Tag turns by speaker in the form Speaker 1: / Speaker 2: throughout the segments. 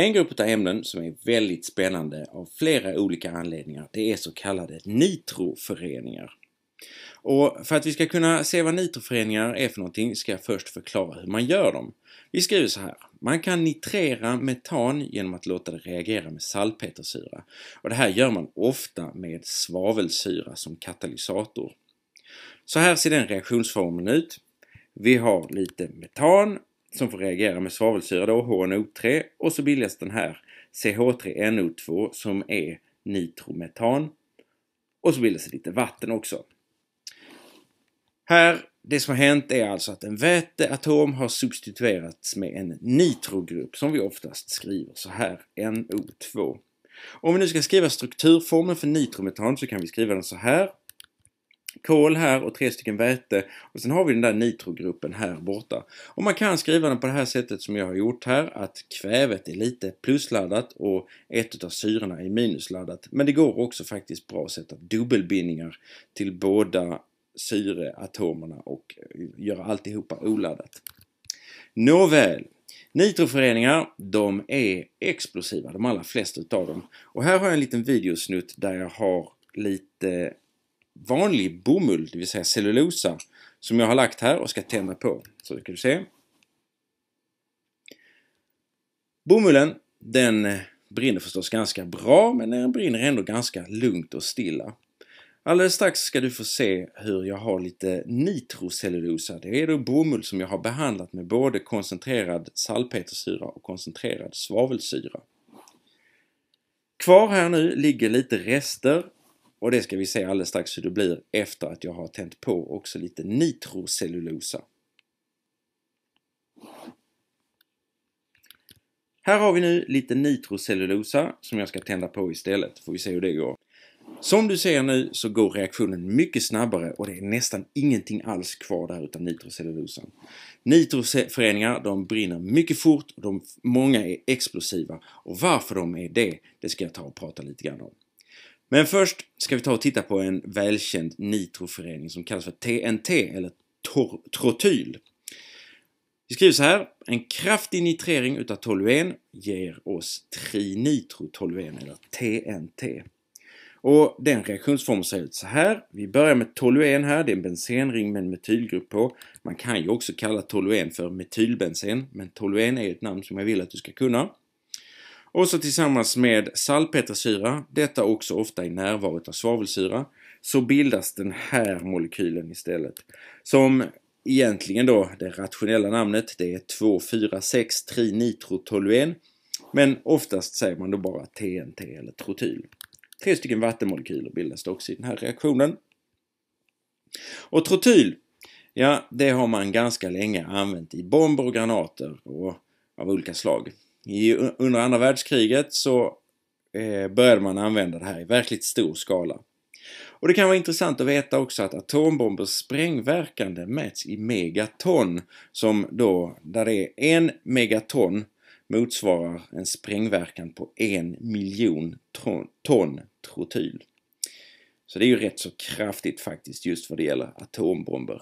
Speaker 1: En grupp av ämnen som är väldigt spännande av flera olika anledningar, det är så kallade nitroföreningar. Och för att vi ska kunna se vad nitroföreningar är för någonting ska jag först förklara hur man gör dem. Vi skriver så här. Man kan nitrera metan genom att låta det reagera med salpetersyra. Och det här gör man ofta med svavelsyra som katalysator. Så här ser den reaktionsformeln ut. Vi har lite metan som får reagera med svavelsyra då, HNO3 och så bildas den här CH3NO2 som är nitrometan. Och så bildas det lite vatten också. Här, det som har hänt är alltså att en väteatom har substituerats med en nitrogrupp som vi oftast skriver så här, NO2. Om vi nu ska skriva strukturformen för nitrometan så kan vi skriva den så här kol här och tre stycken väte. Och sen har vi den där nitrogruppen här borta. Och man kan skriva den på det här sättet som jag har gjort här, att kvävet är lite plusladdat och ett av syrorna är minusladdat. Men det går också faktiskt bra att sätta dubbelbindningar till båda syreatomerna och eh, göra alltihopa oladdat. Nåväl, Nitroföreningar, de är explosiva, de allra flesta utav dem. Och här har jag en liten videosnutt där jag har lite vanlig bomull, det vill säga cellulosa, som jag har lagt här och ska tända på. Så det kan du se. Bomullen, den brinner förstås ganska bra, men den brinner ändå ganska lugnt och stilla. Alldeles strax ska du få se hur jag har lite nitrocellulosa. Det är då bomull som jag har behandlat med både koncentrerad salpetersyra och koncentrerad svavelsyra. Kvar här nu ligger lite rester och det ska vi se alldeles strax hur det blir efter att jag har tänt på också lite nitrocellulosa. Här har vi nu lite nitrocellulosa som jag ska tända på istället, får vi se hur det går. Som du ser nu så går reaktionen mycket snabbare och det är nästan ingenting alls kvar där utan nitrocellulosan. Nitroföreningar de brinner mycket fort och de, många är explosiva och varför de är det, det ska jag ta och prata lite grann om. Men först ska vi ta och titta på en välkänd nitroförening som kallas för TNT, eller trotyl. Vi skriver så här. En kraftig nitrering utav toluen ger oss trinitrotoluen, eller TNT. Och den reaktionsformen ser ut så här. Vi börjar med toluen här, det är en bensenring med en metylgrupp på. Man kan ju också kalla toluen för metylbensen, men toluen är ett namn som jag vill att du ska kunna. Och så tillsammans med salpetersyra, detta också ofta i närvaro av svavelsyra, så bildas den här molekylen istället. Som egentligen då det rationella namnet, det är 2,4,6-trinitrotoluen. Men oftast säger man då bara TNT eller trotyl. Tre stycken vattenmolekyler bildas också i den här reaktionen. Och trotyl, ja det har man ganska länge använt i bomber och granater och av olika slag under andra världskriget så eh, började man använda det här i verkligt stor skala. Och det kan vara intressant att veta också att atombombers sprängverkande mäts i megaton som då, där det är en megaton motsvarar en sprängverkan på en miljon ton, ton trotyl. Så det är ju rätt så kraftigt faktiskt just vad det gäller atombomber.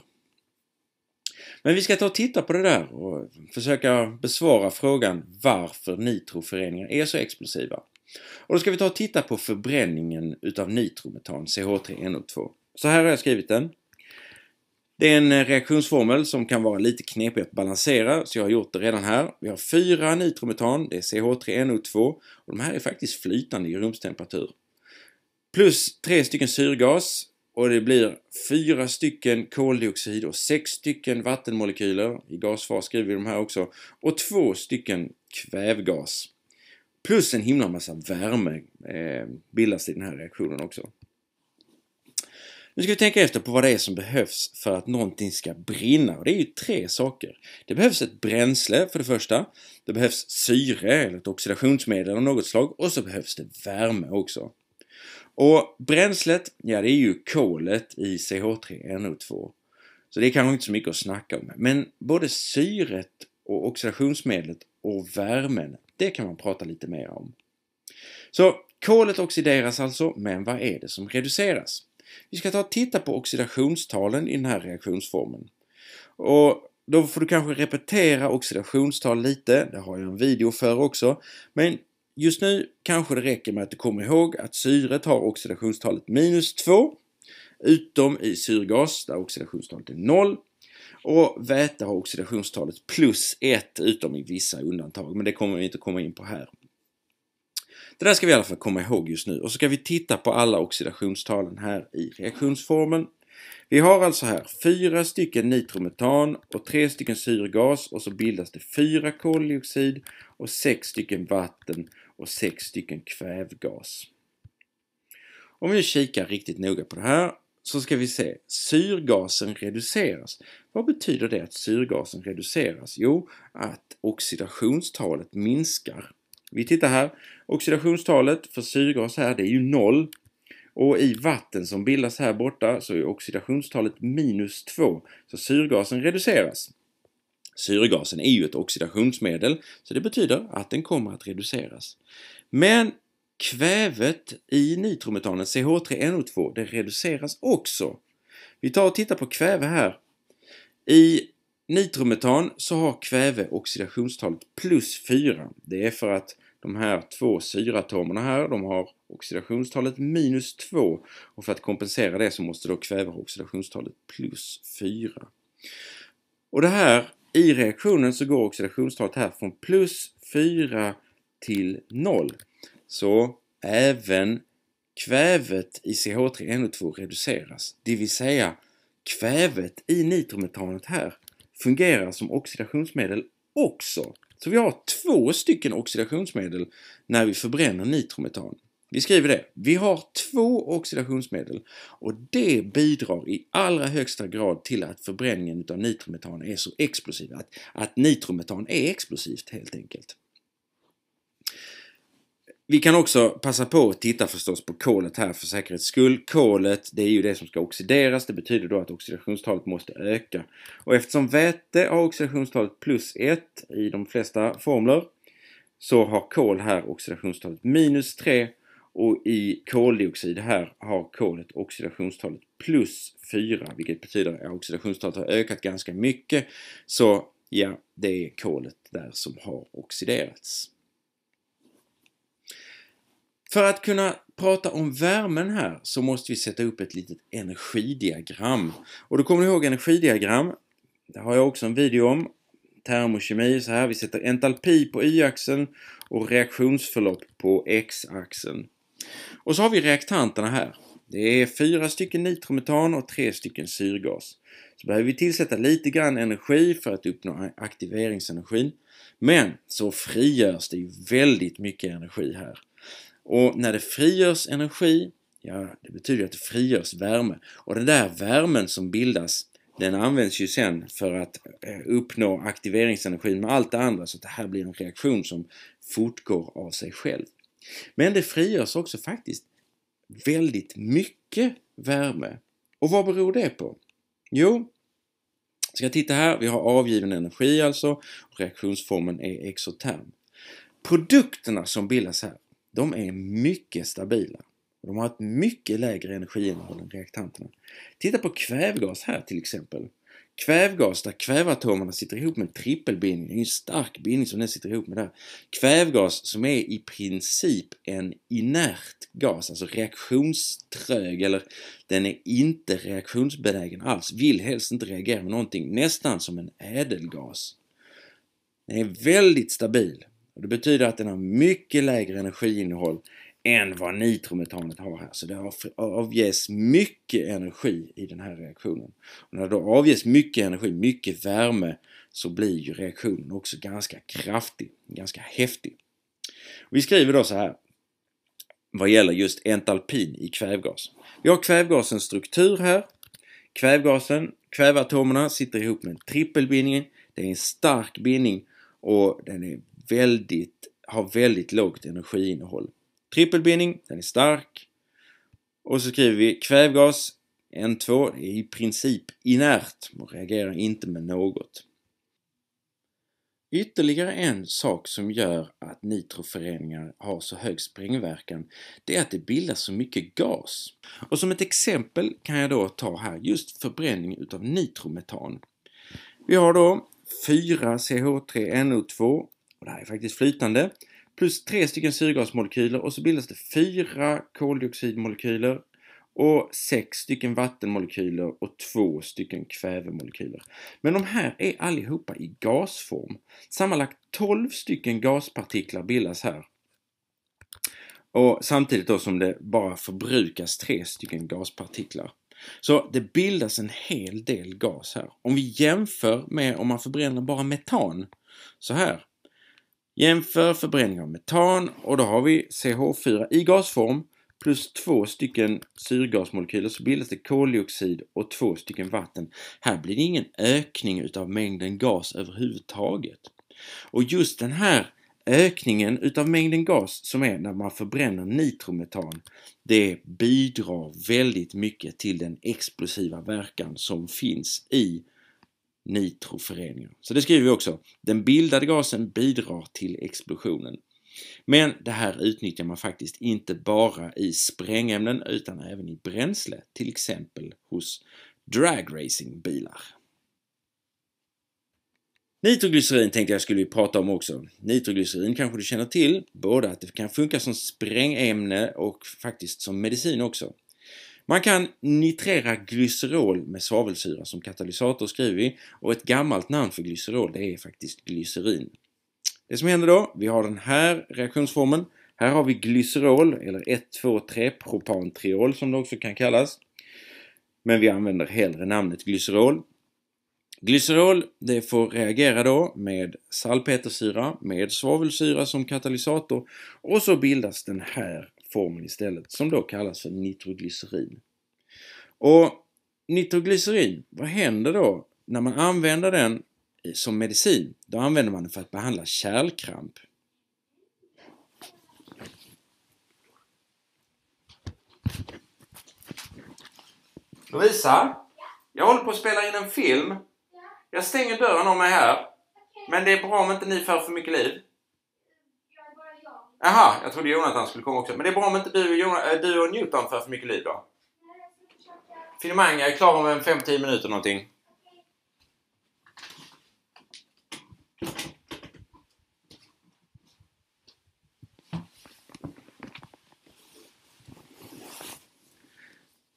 Speaker 1: Men vi ska ta och titta på det där och försöka besvara frågan varför nitroföreningar är så explosiva. Och då ska vi ta och titta på förbränningen utav nitrometan, CH3NO2. Så här har jag skrivit den. Det är en reaktionsformel som kan vara lite knepig att balansera, så jag har gjort det redan här. Vi har fyra nitrometan, det är CH3NO2, och de här är faktiskt flytande i rumstemperatur. Plus tre stycken syrgas, och det blir fyra stycken koldioxid och sex stycken vattenmolekyler, i gasfas skriver vi de här också, och två stycken kvävgas. Plus en himla massa värme eh, bildas i den här reaktionen också. Nu ska vi tänka efter på vad det är som behövs för att någonting ska brinna och det är ju tre saker. Det behövs ett bränsle för det första, det behövs syre eller ett oxidationsmedel av något slag och så behövs det värme också. Och bränslet, ja det är ju kolet i CH3NO2. Så det är kanske inte så mycket att snacka om. Men både syret och oxidationsmedlet och värmen, det kan man prata lite mer om. Så kolet oxideras alltså, men vad är det som reduceras? Vi ska ta och titta på oxidationstalen i den här reaktionsformeln. Och då får du kanske repetera oxidationstal lite, det har jag en video för också. Men Just nu kanske det räcker med att du kommer ihåg att syret har oxidationstalet minus 2, utom i syrgas där oxidationstalet är 0. Och väte har oxidationstalet plus 1, utom i vissa undantag, men det kommer vi inte komma in på här. Det där ska vi i alla fall komma ihåg just nu och så ska vi titta på alla oxidationstalen här i reaktionsformen. Vi har alltså här fyra stycken nitrometan och tre stycken syrgas och så bildas det fyra koldioxid och sex stycken vatten och sex stycken kvävgas. Om vi kikar riktigt noga på det här så ska vi se syrgasen reduceras. Vad betyder det att syrgasen reduceras? Jo, att oxidationstalet minskar. Vi tittar här. Oxidationstalet för syrgas här, det är ju noll. Och i vatten som bildas här borta så är oxidationstalet minus 2, så syrgasen reduceras. Syrgasen är ju ett oxidationsmedel, så det betyder att den kommer att reduceras. Men kvävet i nitrometanen CH3NO2, det reduceras också. Vi tar och tittar på kväve här. I nitrometan så har kväve oxidationstalet plus 4. Det är för att de här två syratomerna här, de har oxidationstalet minus 2 och för att kompensera det så måste då kväve ha oxidationstalet plus 4. Och det här, i reaktionen så går oxidationstalet här från plus 4 till 0. Så även kvävet i CH3NO2 reduceras, det vill säga kvävet i nitrometanet här fungerar som oxidationsmedel också. Så vi har två stycken oxidationsmedel när vi förbränner nitrometan. Vi skriver det. Vi har två oxidationsmedel och det bidrar i allra högsta grad till att förbränningen av nitrometan är så explosiv. Att, att nitrometan är explosivt helt enkelt. Vi kan också passa på att titta förstås på kolet här för säkerhets skull. Kolet, det är ju det som ska oxideras. Det betyder då att oxidationstalet måste öka. Och eftersom väte har oxidationstalet plus 1 i de flesta formler så har kol här oxidationstalet minus 3 och i koldioxid här har kolet oxidationstalet plus 4 vilket betyder att oxidationstalet har ökat ganska mycket. Så ja, det är kolet där som har oxiderats. För att kunna prata om värmen här så måste vi sätta upp ett litet energidiagram. Och då kommer ni ihåg energidiagram. Det har jag också en video om. Termokemi så här. Vi sätter entalpi på y-axeln och reaktionsförlopp på x-axeln. Och så har vi reaktanterna här. Det är fyra stycken nitrometan och tre stycken syrgas. Så behöver vi tillsätta lite grann energi för att uppnå aktiveringsenergin. Men så frigörs det ju väldigt mycket energi här. Och när det frigörs energi, ja, det betyder att det frigörs värme. Och den där värmen som bildas, den används ju sen för att eh, uppnå aktiveringsenergin med allt det andra så att det här blir en reaktion som fortgår av sig själv. Men det frigörs också faktiskt väldigt mycket värme. Och vad beror det på? Jo, ska titta här, vi har avgiven energi alltså, och reaktionsformen är exoterm. Produkterna som bildas här, de är mycket stabila. De har ett mycket lägre energiinnehåll än reaktanterna. Titta på kvävgas här till exempel. Kvävgas där kväveatomerna sitter ihop med trippelbindning, det är en stark bindning som den sitter ihop med där. Kvävgas som är i princip en inert gas, alltså reaktionströg eller den är inte reaktionsbenägen alls, vill helst inte reagera med någonting, nästan som en ädelgas. Den är väldigt stabil och det betyder att den har mycket lägre energiinnehåll än vad nitrometanet har här. Så det avges mycket energi i den här reaktionen. Och när det då avges mycket energi, mycket värme, så blir ju reaktionen också ganska kraftig, ganska häftig. Och vi skriver då så här vad gäller just entalpin i kvävgas. Vi har kvävgasens struktur här. Kvävgasen, kväveatomerna sitter ihop med en trippelbindning. Det är en stark bindning och den är väldigt, har väldigt lågt energiinnehåll. Trippelbindning, den är stark. Och så skriver vi kvävgas, N2, är i princip inert och reagerar inte med något. Ytterligare en sak som gör att nitroföreningar har så hög sprängverkan, det är att det bildas så mycket gas. Och som ett exempel kan jag då ta här just förbränning utav nitrometan. Vi har då 4 CH3NO2 och det här är faktiskt flytande. Plus tre stycken syrgasmolekyler och så bildas det fyra koldioxidmolekyler och sex stycken vattenmolekyler och två stycken kvävemolekyler. Men de här är allihopa i gasform. Sammanlagt 12 stycken gaspartiklar bildas här. Och samtidigt då som det bara förbrukas tre stycken gaspartiklar. Så det bildas en hel del gas här. Om vi jämför med om man förbränner bara metan så här Jämför förbränning av metan och då har vi CH4 i gasform plus två stycken syrgasmolekyler så bildas det koldioxid och två stycken vatten. Här blir det ingen ökning utav mängden gas överhuvudtaget. Och just den här ökningen utav mängden gas som är när man förbränner nitrometan, det bidrar väldigt mycket till den explosiva verkan som finns i nitroföreningar. Så det skriver vi också. Den bildade gasen bidrar till explosionen. Men det här utnyttjar man faktiskt inte bara i sprängämnen utan även i bränsle, till exempel hos dragracingbilar. Nitroglycerin tänkte jag skulle vi prata om också. Nitroglycerin kanske du känner till, både att det kan funka som sprängämne och faktiskt som medicin också. Man kan nitrera glycerol med svavelsyra som katalysator skriver vi och ett gammalt namn för glycerol det är faktiskt glycerin. Det som händer då, vi har den här reaktionsformen. Här har vi glycerol eller 1,2,3-propantriol som det också kan kallas. Men vi använder hellre namnet glycerol. Glycerol det får reagera då med salpetersyra med svavelsyra som katalysator och så bildas den här formen istället, som då kallas för nitroglycerin. Och nitroglycerin, vad händer då när man använder den eh, som medicin? Då använder man den för att behandla kärlkramp. Lovisa, jag håller på att spela in en film. Jag stänger dörren om mig här. Men det är bra om inte ni för för mycket liv. Jaha, jag trodde Jonathan skulle komma också. Men det är bra om inte du, eh, du och Newton för för mycket liv då. Finemang jag är klar om en 5-10 minuter någonting.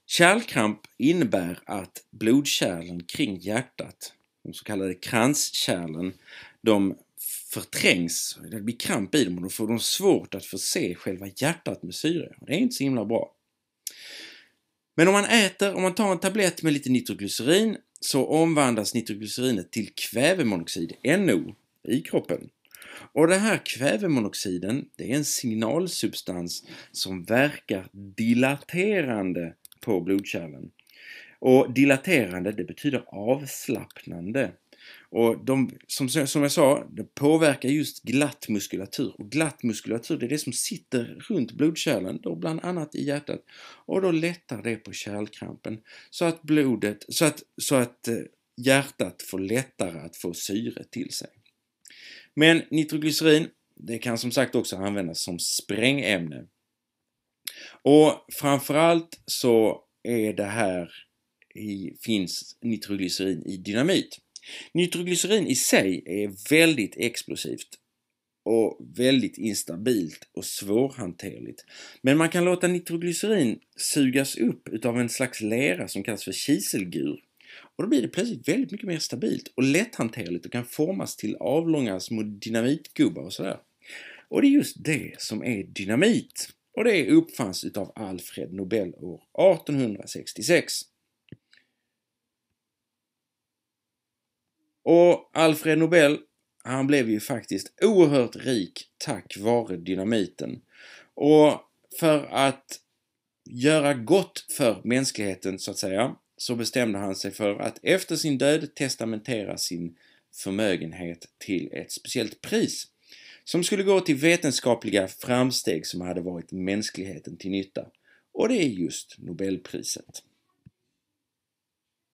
Speaker 1: Kärlkramp innebär att blodkärlen kring hjärtat, de så kallade kranskärlen, de förträngs, det blir kramp i dem och då får de svårt att förse själva hjärtat med syre. Och det är inte så himla bra. Men om man äter, om man tar en tablett med lite nitroglycerin så omvandlas nitroglycerinet till kvävemonoxid, NO, i kroppen. Och den här kvävemonoxiden, det är en signalsubstans som verkar dilaterande på blodkärlen. Och dilaterande, det betyder avslappnande. Och de, som, som jag sa, det påverkar just glatt muskulatur. Och glatt muskulatur, det är det som sitter runt blodkärlen, då bland annat i hjärtat. Och då lättar det på kärlkrampen så att blodet, så att, så att eh, hjärtat får lättare att få syre till sig. Men nitroglycerin, det kan som sagt också användas som sprängämne. Och framförallt så är det här i, finns nitroglycerin i dynamit. Nitroglycerin i sig är väldigt explosivt och väldigt instabilt och svårhanterligt. Men man kan låta nitroglycerin sugas upp utav en slags lera som kallas för kiselgur. Och då blir det plötsligt väldigt mycket mer stabilt och lätthanterligt och kan formas till avlånga små dynamitgubbar och sådär. Och det är just det som är dynamit. Och det uppfanns utav Alfred Nobel år 1866. Och Alfred Nobel, han blev ju faktiskt oerhört rik tack vare dynamiten. Och för att göra gott för mänskligheten, så att säga, så bestämde han sig för att efter sin död testamentera sin förmögenhet till ett speciellt pris som skulle gå till vetenskapliga framsteg som hade varit mänskligheten till nytta. Och det är just Nobelpriset.